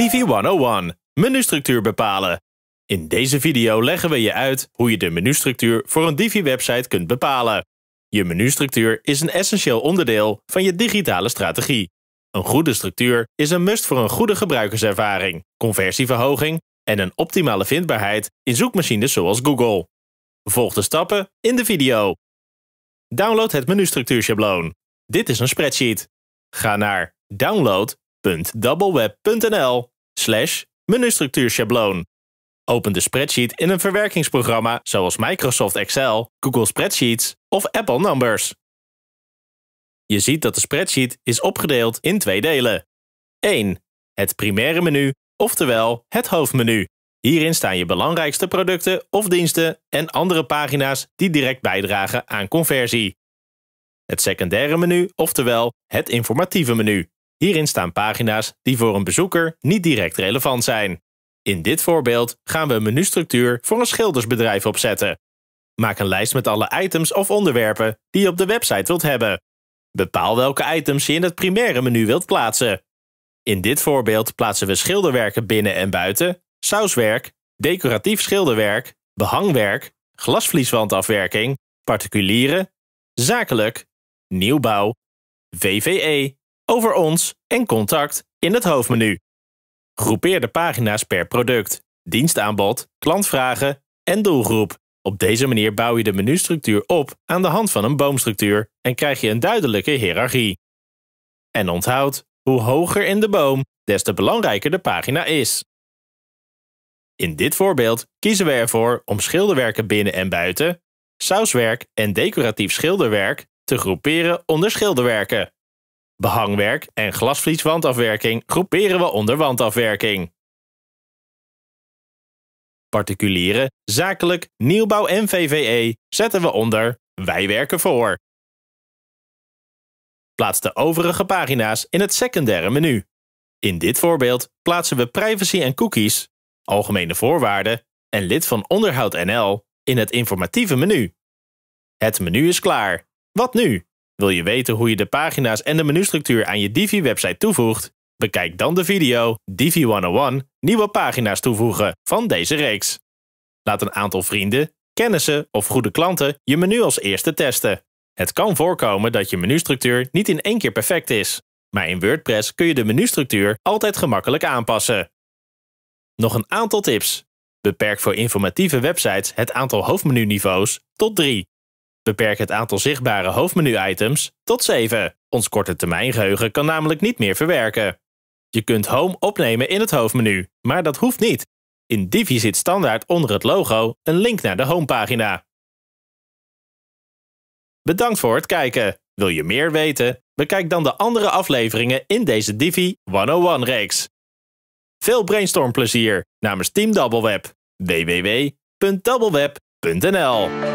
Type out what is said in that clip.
DV101, menustructuur bepalen. In deze video leggen we je uit hoe je de menustructuur voor een Divi-website kunt bepalen. Je menustructuur is een essentieel onderdeel van je digitale strategie. Een goede structuur is een must voor een goede gebruikerservaring, conversieverhoging en een optimale vindbaarheid in zoekmachines zoals Google. Volg de stappen in de video. Download het menustructuur sjabloon. Dit is een spreadsheet. Ga naar Download www.doubleweb.nl slash menustructuurschabloon. Open de spreadsheet in een verwerkingsprogramma zoals Microsoft Excel, Google Spreadsheets of Apple Numbers. Je ziet dat de spreadsheet is opgedeeld in twee delen. 1. Het primaire menu, oftewel het hoofdmenu. Hierin staan je belangrijkste producten of diensten en andere pagina's die direct bijdragen aan conversie. Het secundaire menu, oftewel het informatieve menu. Hierin staan pagina's die voor een bezoeker niet direct relevant zijn. In dit voorbeeld gaan we een menustructuur voor een schildersbedrijf opzetten. Maak een lijst met alle items of onderwerpen die je op de website wilt hebben. Bepaal welke items je in het primaire menu wilt plaatsen. In dit voorbeeld plaatsen we schilderwerken binnen en buiten, sauswerk, decoratief schilderwerk, behangwerk, glasvlieswandafwerking, particuliere, zakelijk, nieuwbouw, VVE over ons en contact in het hoofdmenu. Groepeer de pagina's per product, dienstaanbod, klantvragen en doelgroep. Op deze manier bouw je de menustructuur op aan de hand van een boomstructuur en krijg je een duidelijke hiërarchie. En onthoud, hoe hoger in de boom, des te belangrijker de pagina is. In dit voorbeeld kiezen we ervoor om schilderwerken binnen en buiten, sauswerk en decoratief schilderwerk te groeperen onder schilderwerken behangwerk en glasvlieswandafwerking groeperen we onder wandafwerking. Particulieren, zakelijk, nieuwbouw en VVE zetten we onder Wij werken voor. Plaats de overige pagina's in het secundaire menu. In dit voorbeeld plaatsen we privacy en cookies, algemene voorwaarden en lid van onderhoud NL in het informatieve menu. Het menu is klaar. Wat nu? Wil je weten hoe je de pagina's en de menustructuur aan je Divi-website toevoegt? Bekijk dan de video Divi 101 nieuwe pagina's toevoegen van deze reeks. Laat een aantal vrienden, kennissen of goede klanten je menu als eerste testen. Het kan voorkomen dat je menustructuur niet in één keer perfect is, maar in WordPress kun je de menustructuur altijd gemakkelijk aanpassen. Nog een aantal tips. Beperk voor informatieve websites het aantal hoofdmenuniveaus tot 3. Beperk het aantal zichtbare hoofdmenu-items tot 7. Ons korte termijngeheugen kan namelijk niet meer verwerken. Je kunt Home opnemen in het hoofdmenu, maar dat hoeft niet. In Divi zit standaard onder het logo een link naar de homepagina. Bedankt voor het kijken. Wil je meer weten? Bekijk dan de andere afleveringen in deze Divi 101-reeks. Veel brainstormplezier namens Team Doubleweb. www.doubleweb.nl